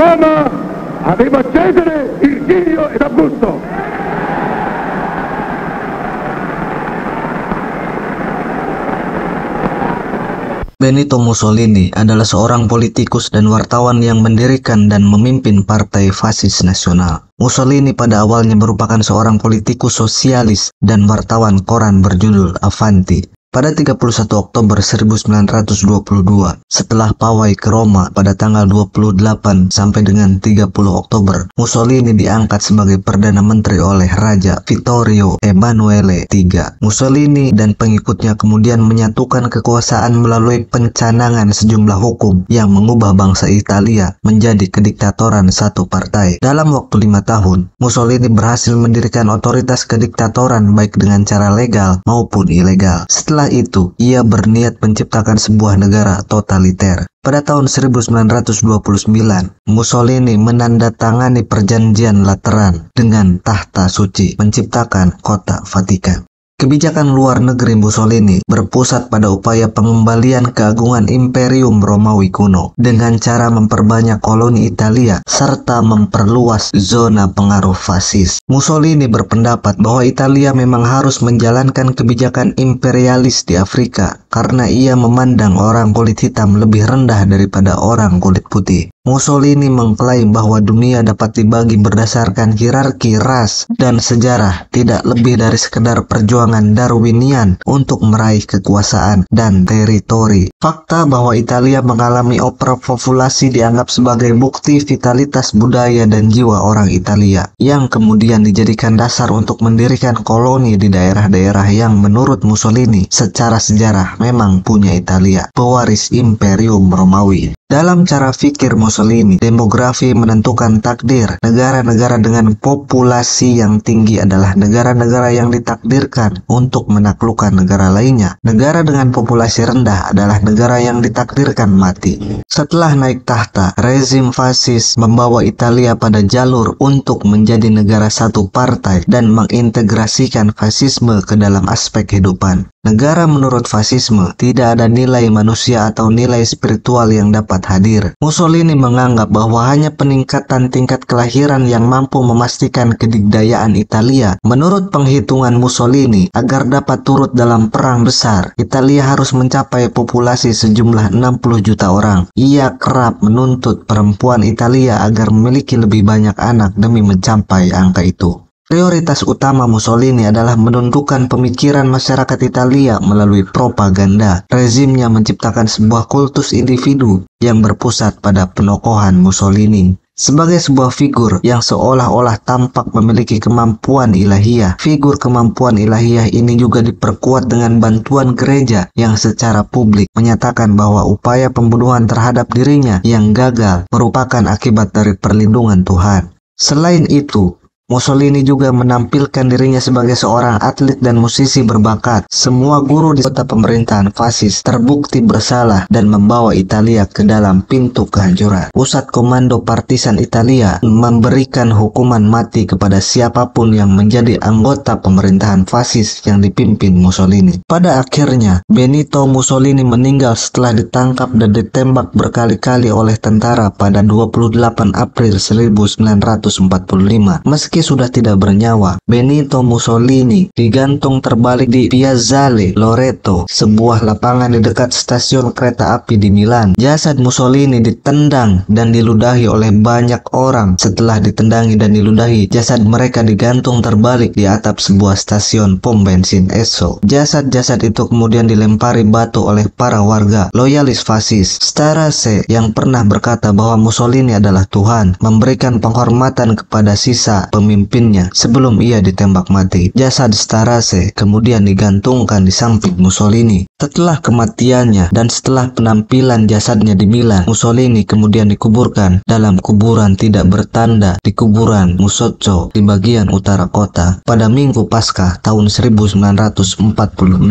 Roma aveva Cesare, Virgilio ed Augusto. Benito Mussolini adalah seorang politikus dan wartawan yang mendirikan dan memimpin Partai Fasis Nasional. Mussolini pada awalnya merupakan seorang politikus sosialis dan wartawan koran berjudul Avanti. Pada 31 Oktober 1922, setelah pawai ke Roma pada tanggal 28 sampai dengan 30 Oktober, Mussolini diangkat sebagai Perdana Menteri oleh Raja Vittorio Emanuele III. Mussolini dan pengikutnya kemudian menyatukan kekuasaan melalui pencanangan sejumlah hukum yang mengubah bangsa Italia menjadi kediktatoran satu partai. Dalam waktu lima tahun, Mussolini berhasil mendirikan otoritas kediktatoran baik dengan cara legal maupun ilegal. Setelah setelah itu, ia berniat menciptakan sebuah negara totaliter. Pada tahun 1929, Mussolini menandatangani perjanjian Lateran dengan tahta suci menciptakan kota Vatikan. Kebijakan luar negeri Mussolini berpusat pada upaya pengembalian keagungan Imperium Romawi kuno dengan cara memperbanyak koloni Italia serta memperluas zona pengaruh fasis. Mussolini berpendapat bahwa Italia memang harus menjalankan kebijakan imperialis di Afrika karena ia memandang orang kulit hitam lebih rendah daripada orang kulit putih. Mussolini mengklaim bahwa dunia dapat dibagi berdasarkan hierarki ras dan sejarah, tidak lebih dari sekedar perjuangan Darwinian untuk meraih kekuasaan dan teritori. Fakta bahwa Italia mengalami populasi dianggap sebagai bukti vitalitas budaya dan jiwa orang Italia, yang kemudian dijadikan dasar untuk mendirikan koloni di daerah-daerah yang menurut Mussolini secara sejarah memang punya Italia, pewaris Imperium Romawi. Dalam cara fikir Mussolini, demografi menentukan takdir. Negara-negara dengan populasi yang tinggi adalah negara-negara yang ditakdirkan untuk menaklukkan negara lainnya. Negara dengan populasi rendah adalah negara yang ditakdirkan mati. Setelah naik tahta, rezim fasis membawa Italia pada jalur untuk menjadi negara satu partai dan mengintegrasikan fasisme ke dalam aspek kehidupan. Negara menurut fasisme tidak ada nilai manusia atau nilai spiritual yang dapat hadir. Mussolini menganggap bahwa hanya peningkatan tingkat kelahiran yang mampu memastikan kedigdayaan Italia. Menurut penghitungan Mussolini, agar dapat turut dalam perang besar, Italia harus mencapai populasi sejumlah 60 juta orang. Ia kerap menuntut perempuan Italia agar memiliki lebih banyak anak demi mencapai angka itu. Prioritas utama Mussolini adalah menundukkan pemikiran masyarakat Italia melalui propaganda. Rezimnya menciptakan sebuah kultus individu yang berpusat pada penokohan Mussolini. Sebagai sebuah figur yang seolah-olah tampak memiliki kemampuan ilahiyah, figur kemampuan ilahiyah ini juga diperkuat dengan bantuan gereja yang secara publik menyatakan bahwa upaya pembunuhan terhadap dirinya yang gagal merupakan akibat dari perlindungan Tuhan. Selain itu, Mussolini juga menampilkan dirinya sebagai seorang atlet dan musisi berbakat. Semua guru di kota pemerintahan fasis terbukti bersalah dan membawa Italia ke dalam pintu kehancuran. Pusat Komando Partisan Italia memberikan hukuman mati kepada siapapun yang menjadi anggota pemerintahan fasis yang dipimpin Mussolini. Pada akhirnya, Benito Mussolini meninggal setelah ditangkap dan ditembak berkali-kali oleh tentara pada 28 April 1945. Meski meski sudah tidak bernyawa. Benito Mussolini digantung terbalik di Piazzale Loreto, sebuah lapangan di dekat stasiun kereta api di Milan. Jasad Mussolini ditendang dan diludahi oleh banyak orang. Setelah ditendangi dan diludahi, jasad mereka digantung terbalik di atap sebuah stasiun pom bensin Esso. Jasad-jasad itu kemudian dilempari batu oleh para warga loyalis fasis. Starace yang pernah berkata bahwa Mussolini adalah Tuhan, memberikan penghormatan kepada sisa pemimpin pemimpinnya sebelum ia ditembak mati. Jasad Starace kemudian digantungkan di samping Mussolini. Setelah kematiannya dan setelah penampilan jasadnya di Milan, Mussolini kemudian dikuburkan dalam kuburan tidak bertanda di kuburan Musocco di bagian utara kota pada Minggu Paskah tahun 1946.